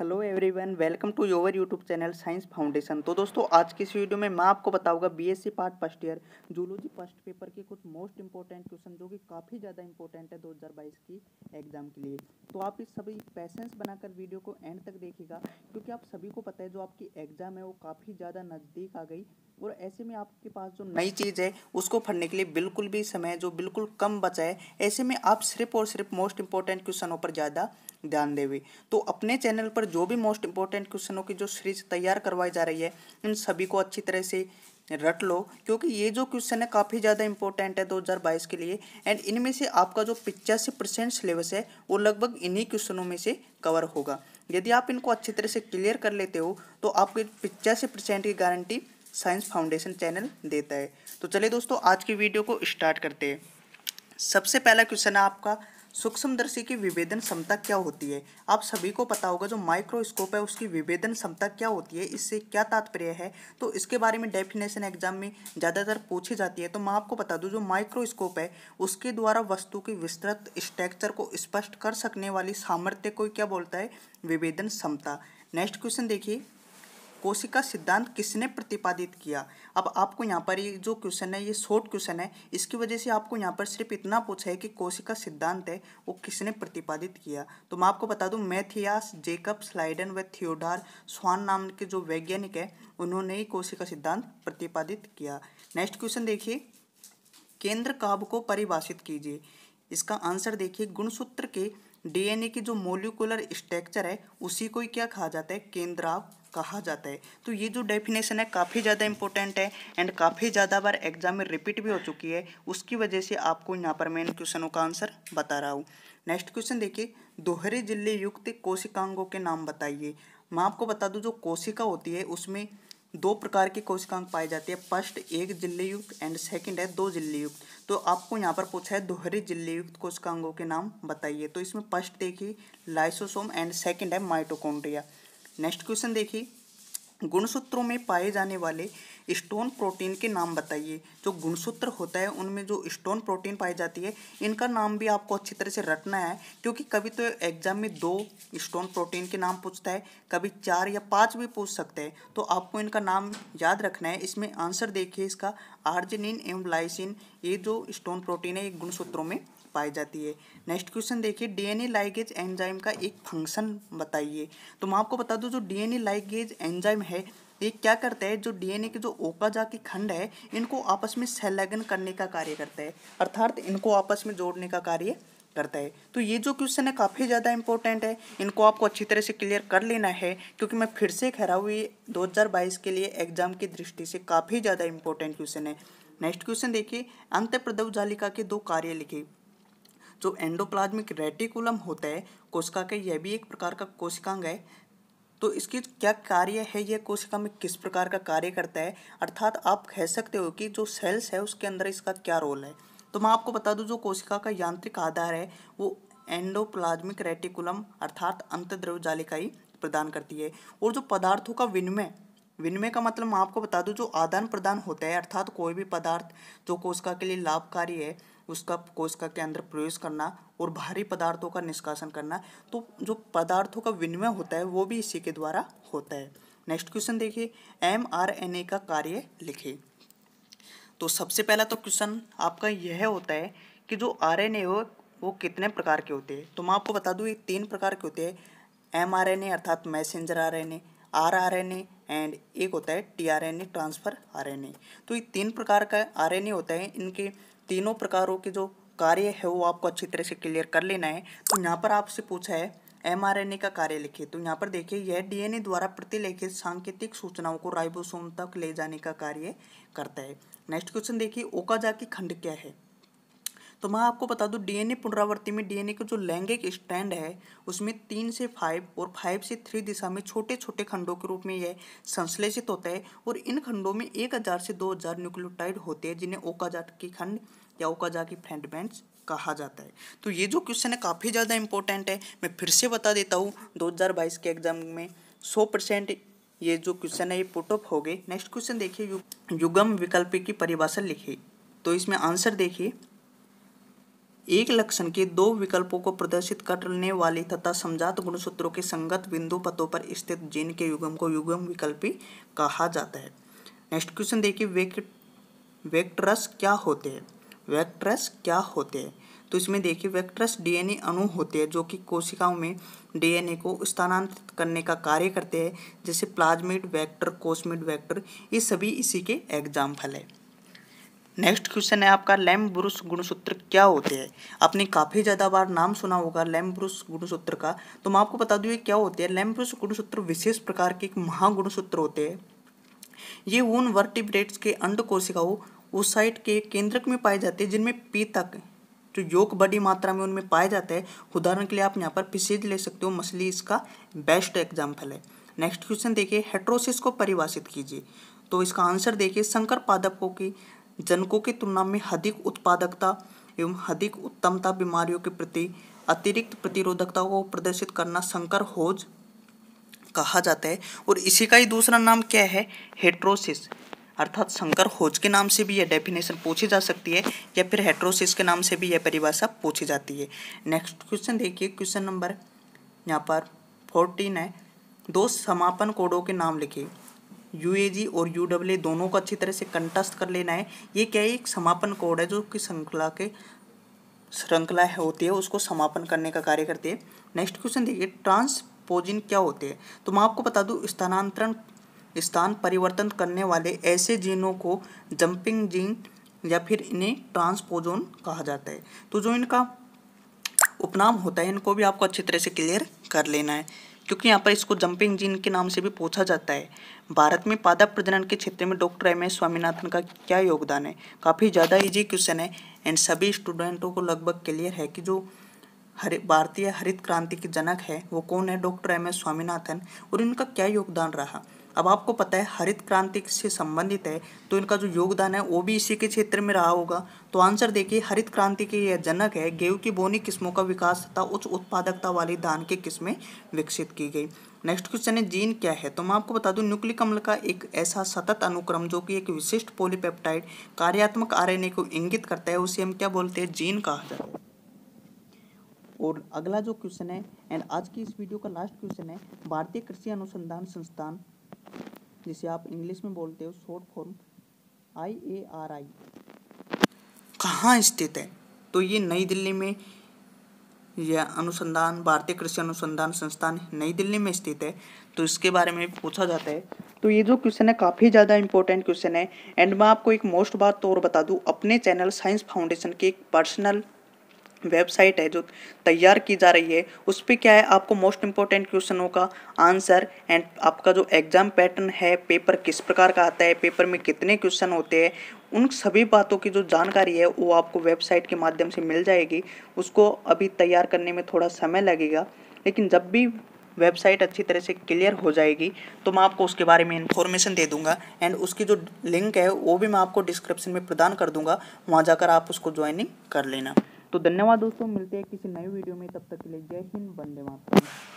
hello everyone welcome to your YouTube channel science foundation तो दोस्तों आज की इस वीडियो में मैं आपको बताऊंगा BSc part first year zoology first paper के कुछ मोस्ट इंपॉर्टेंट क्वेश्चन जो कि काफ़ी ज़्यादा इंपॉर्टेंट है 2022 की एग्ज़ाम के लिए तो आप इस सभी पैसेंस बनाकर वीडियो को एंड तक देखेगा क्योंकि आप सभी को पता है जो आपकी एग्ज़ाम है वो काफ़ी ज़्यादा नज़दीक आ गई और ऐसे में आपके पास जो नई चीज़ है उसको पढ़ने के लिए बिल्कुल भी समय जो बिल्कुल कम बचा है ऐसे में आप सिर्फ और सिर्फ मोस्ट इंपॉर्टेंट क्वेश्चनों पर ज़्यादा ध्यान देवी तो अपने चैनल पर जो भी मोस्ट इंपॉर्टेंट क्वेश्चनों की जो सीरीज तैयार करवाई जा रही है इन सभी को अच्छी तरह से रट लो क्योंकि ये जो क्वेश्चन है काफ़ी ज़्यादा इंपॉर्टेंट है 2022 के लिए एंड इनमें से आपका जो पिचासी परसेंट सिलेबस है वो लगभग इन्हीं क्वेश्चनों में से कवर होगा यदि आप इनको अच्छी तरह से क्लियर कर लेते हो तो आपके पिचासी परसेंट की गारंटी साइंस फाउंडेशन चैनल देता है तो चलिए दोस्तों आज की वीडियो को स्टार्ट करते हैं सबसे पहला क्वेश्चन है आपका सूक्ष्मदर्शी की विभेदन क्षमता क्या होती है आप सभी को पता होगा जो माइक्रोस्कोप है उसकी विभेदन क्षमता क्या होती है इससे क्या तात्पर्य है तो इसके बारे में डेफिनेशन एग्जाम में ज़्यादातर पूछी जाती है तो मैं आपको बता दूँ जो माइक्रोस्कोप है उसके द्वारा वस्तु की विस्तृत स्ट्रक्चर को स्पष्ट कर सकने वाली सामर्थ्य को क्या बोलता है विभेदन क्षमता नेक्स्ट क्वेश्चन देखिए कोशिका सिद्धांत किसने प्रतिपादित किया अब आपको यहाँ पर ये जो क्वेश्चन है ये शॉर्ट क्वेश्चन है इसकी वजह से आपको यहाँ पर सिर्फ इतना पूछा है कि कोशिका सिद्धांत है वो किसने प्रतिपादित किया तो मैं आपको बता दूं मैथियास जेकब स्लाइडन व थियोडार स्वान नाम के जो वैज्ञानिक है उन्होंने ही कोशिका सिद्धांत प्रतिपादित किया नेक्स्ट क्वेश्चन देखिए केंद्र काव्य को परिभाषित कीजिए इसका आंसर देखिए गुणसूत्र के डीएनए की जो मोलिकुलर स्ट्रक्चर है उसी को ही क्या कहा जाता है केंद्राव कहा जाता है तो ये जो डेफिनेशन है काफ़ी ज़्यादा इंपॉर्टेंट है एंड काफ़ी ज़्यादा बार एग्जाम में रिपीट भी हो चुकी है उसकी वजह से आपको यहाँ पर मैं इन क्वेश्चनों का आंसर बता रहा हूँ नेक्स्ट क्वेश्चन देखिए दोहरे जिले युक्त कोशिकांगों के नाम बताइए मैं आपको बता दूँ जो कोशिका होती है उसमें दो प्रकार के कोशिकांग पाए जाते हैं फर्स्ट एक युक्त एंड सेकंड है दो युक्त तो आपको यहाँ पर पूछा है दोहरे जिल्लीयुक्त कोशिकांगों के नाम बताइए तो इसमें फर्स्ट देखिए लाइसोसोम एंड सेकंड है माइटोकोन्ड्रिया नेक्स्ट क्वेश्चन देखिए गुणसूत्रों में पाए जाने वाले स्टोन प्रोटीन के नाम बताइए जो गुणसूत्र होता है उनमें जो स्टोन प्रोटीन पाई जाती है इनका नाम भी आपको अच्छी तरह से रटना है क्योंकि कभी तो एग्जाम में दो स्टोन प्रोटीन के नाम पूछता है कभी चार या पाँच भी पूछ सकते हैं तो आपको इनका नाम याद रखना है इसमें आंसर देखिए इसका आर्जिनिन एवं लाइसिन ये जो स्टोन प्रोटीन है ये गुणसूत्रों में पाई जाती है नेक्स्ट क्वेश्चन देखिए डीएनए लाइगेज एंजाइम का एक फंक्शन बताइए तो मैं आपको बता दूं जो डीएनए लाइगेज एंजाइम है ये क्या करता है जो डीएनए के जो ओका के खंड है इनको आपस में संलग्न करने का कार्य करता है अर्थात इनको आपस में जोड़ने का कार्य करता है तो ये जो क्वेश्चन है काफ़ी ज़्यादा इंपॉर्टेंट है इनको आपको अच्छी तरह से क्लियर कर लेना है क्योंकि मैं फिर से कह रहा हूँ ये दो के लिए एग्जाम की दृष्टि से काफ़ी ज़्यादा इंपॉर्टेंट क्वेश्चन है नेक्स्ट क्वेश्चन देखिए अंत प्रदव जालिका के दो कार्य लिखे जो एंडोप्लाज्मिक रेटिकुलम होता है कोशिका का यह भी एक प्रकार का कोशिकांग है तो इसकी क्या कार्य है ये कोशिका में किस प्रकार का कार्य करता है अर्थात आप कह सकते हो कि जो सेल्स है उसके अंदर इसका क्या रोल है तो मैं आपको बता दूं जो कोशिका का यांत्रिक आधार है वो एंडोप्लाज्मिक रेटिकुलम अर्थात अंतद्रव ही प्रदान करती है और जो पदार्थों का विनिमय विनिमय का मतलब मैं आपको बता दूं जो आदान प्रदान होता है अर्थात कोई भी पदार्थ जो कोशिका के लिए लाभकारी है उसका कोशिका के अंदर प्रवेश करना और भारी पदार्थों का निष्कासन करना तो जो पदार्थों का विनिमय होता है वो भी इसी के द्वारा होता है नेक्स्ट क्वेश्चन देखिए एम आर एन ए का कार्य लिखे तो सबसे पहला तो क्वेश्चन आपका यह होता है कि जो आर एन ए हो वो कितने प्रकार के होते हैं तो मैं आपको बता दूँ ये तीन प्रकार के होते हैं एम आर एन ए अर्थात messenger R N A R R N A and एक होता है T R N A transfer R N A तो ये तीन प्रकार का आर एन ए होता है इनके तीनों प्रकारों के जो कार्य है वो आपको अच्छी तरह से क्लियर कर लेना है तो यहाँ पर आपसे पूछा है एमआरएनए का कार्य लिखिए तो यहाँ पर देखिए यह डीएनए द्वारा प्रतिलेखित सांकेतिक सूचनाओं को राइबोसोम तक ले जाने का कार्य करता है नेक्स्ट क्वेश्चन देखिए ओकाजा की खंड क्या है तो मैं आपको बता दूं डीएनए पुनरावर्ति में डीएनए का जो लैंगिक स्टैंड है उसमें तीन से फाइव और फाइव से थ्री दिशा में छोटे छोटे खंडों के रूप में यह संश्लेषित होता है और इन खंडों में एक हज़ार से दो हज़ार न्यूक्लियोटाइड होते हैं जिन्हें ओकाजाट की खंड या की फ्रेंड बैंड कहा जाता है तो ये जो क्वेश्चन है काफ़ी ज़्यादा इंपॉर्टेंट है मैं फिर से बता देता हूँ 2022 के एग्जाम में 100 परसेंट ये जो क्वेश्चन है ये पुट ऑफ हो गए नेक्स्ट क्वेश्चन देखिए यु, युगम विकल्प की परिभाषा लिखिए तो इसमें आंसर देखिए एक लक्षण के दो विकल्पों को प्रदर्शित करने वाले तथा समझात गुणसूत्रों के संगत बिंदु पतों पर स्थित जीन के युगम को युगम विकल्पी कहा जाता है नेक्स्ट क्वेश्चन देखिए वेक्ट वेक्टरस क्या होते हैं वेक्ट्रस क्या होते हैं तो इसमें देखिए वेक्ट्रस डीएनए अणु होते हैं जो कि कोशिकाओं में डीएनए को स्थानांतरित करने का कार्य करते हैं जैसे प्लाज्मिड वेक्टर कोस्मिड वेक्टर ये सभी इसी के एग्जाम्पल है नेक्स्ट क्वेश्चन है आपका लैम ब्रुश गुणसूत्र क्या होते हैं आपने काफ़ी ज़्यादा बार नाम सुना होगा लैम ब्रुश गुणसूत्र का तो मैं आपको बता दूँ ये क्या होते हैं लैम ब्रुश गुणसूत्र विशेष प्रकार के एक महागुणसूत्र होते हैं ये उन वर्टिब्रेट्स के अंड कोशिकाओं उस साइट के केंद्रक में पाए जाते हैं जिनमें पी तक जो योग बड़ी मात्रा में उनमें पाए जाते हैं उदाहरण के लिए आप यहाँ पर फिसीज ले सकते हो मछली इसका बेस्ट एग्जाम्पल है नेक्स्ट क्वेश्चन देखिए हेट्रोसिस को परिभाषित कीजिए तो इसका आंसर देखिए संकर पादपों की जनकों की तुलना में अधिक उत्पादकता एवं अधिक उत्तमता बीमारियों के प्रति अतिरिक्त प्रतिरोधकता को प्रदर्शित करना संकर होज कहा जाता है और इसी का ही दूसरा नाम क्या है हेट्रोसिस अर्थात शंकर खोज के नाम से भी यह डेफिनेशन पूछी जा सकती है या फिर हेट्रोसिस के नाम से भी यह परिभाषा पूछी जाती है नेक्स्ट क्वेश्चन देखिए क्वेश्चन नंबर यहाँ पर फोर्टीन है दो समापन कोडों के नाम लिखे यू ए जी और यू दोनों को अच्छी तरह से कंटस्ट कर लेना है ये क्या है एक समापन कोड है जो कि श्रृंखला के श्रृंखला होती है उसको समापन करने का कार्य करती है नेक्स्ट क्वेश्चन देखिए ट्रांसपोजिन क्या होते हैं तो मैं आपको बता दूँ स्थानांतरण स्थान परिवर्तन करने वाले ऐसे जीनों को जंपिंग जीन या फिर इन्हें ट्रांसपोजोन कहा जाता है तो जो इनका उपनाम होता है इनको भी आपको अच्छी तरह से क्लियर कर लेना है क्योंकि यहाँ पर इसको जंपिंग जीन के नाम से भी पूछा जाता है भारत में पादप प्रजनन के क्षेत्र में डॉक्टर एम एस स्वामीनाथन का क्या योगदान है काफ़ी ज़्यादा इजी क्वेश्चन है एंड सभी स्टूडेंटों को लगभग क्लियर है कि जो हरि भारतीय हरित क्रांति के जनक है वो कौन है डॉक्टर एम एस स्वामीनाथन और इनका क्या योगदान रहा अब आपको पता है हरित क्रांति से संबंधित है तो इनका जो योगदान है वो भी इसी के क्षेत्र में रहा होगा तो आंसर देखिए हरित क्रांति के यह जनक है गेहूँ की बोनी किस्मों का विकास तथा उच्च उत्पादकता वाली धान की किस्में विकसित की गई नेक्स्ट क्वेश्चन है जीन क्या है तो मैं आपको बता दूं न्यूक्लिक अम्ल का एक ऐसा सतत अनुक्रम जो कि एक विशिष्ट पॉलीपेप्टाइड कार्यात्मक आरएनए को इंगित करता है उसे हम क्या बोलते हैं जीन कहा जाता है और अगला जो क्वेश्चन है एंड आज की इस वीडियो का लास्ट क्वेश्चन है भारतीय कृषि अनुसंधान संस्थान जिसे आप इंग्लिश में बोलते हो short form I A R I कहाँ स्थित है तो ये नई दिल्ली में यह अनुसंधान भारतीय कृषि अनुसंधान संस्थान नई दिल्ली में स्थित है तो इसके बारे में पूछा जाता है तो ये जो क्वेश्चन है काफ़ी ज़्यादा इंपॉर्टेंट क्वेश्चन है एंड मैं आपको एक मोस्ट बात तो और बता दूँ अपने चैनल साइंस फाउंडेशन के एक पर्सनल वेबसाइट है जो तैयार की जा रही है उस पर क्या है आपको मोस्ट इंपॉर्टेंट क्वेश्चनों का आंसर एंड आपका जो एग्जाम पैटर्न है पेपर किस प्रकार का आता है पेपर में कितने क्वेश्चन होते हैं उन सभी बातों की जो जानकारी है वो आपको वेबसाइट के माध्यम से मिल जाएगी उसको अभी तैयार करने में थोड़ा समय लगेगा लेकिन जब भी वेबसाइट अच्छी तरह से क्लियर हो जाएगी तो मैं आपको उसके बारे में इन्फॉर्मेशन दे दूंगा एंड उसकी जो लिंक है वो भी मैं आपको डिस्क्रिप्शन में प्रदान कर दूंगा वहाँ जाकर आप उसको ज्वाइनिंग कर लेना तो धन्यवाद दोस्तों मिलते हैं किसी नए वीडियो में तब तक के लिए जय हिंद वंदे मातरम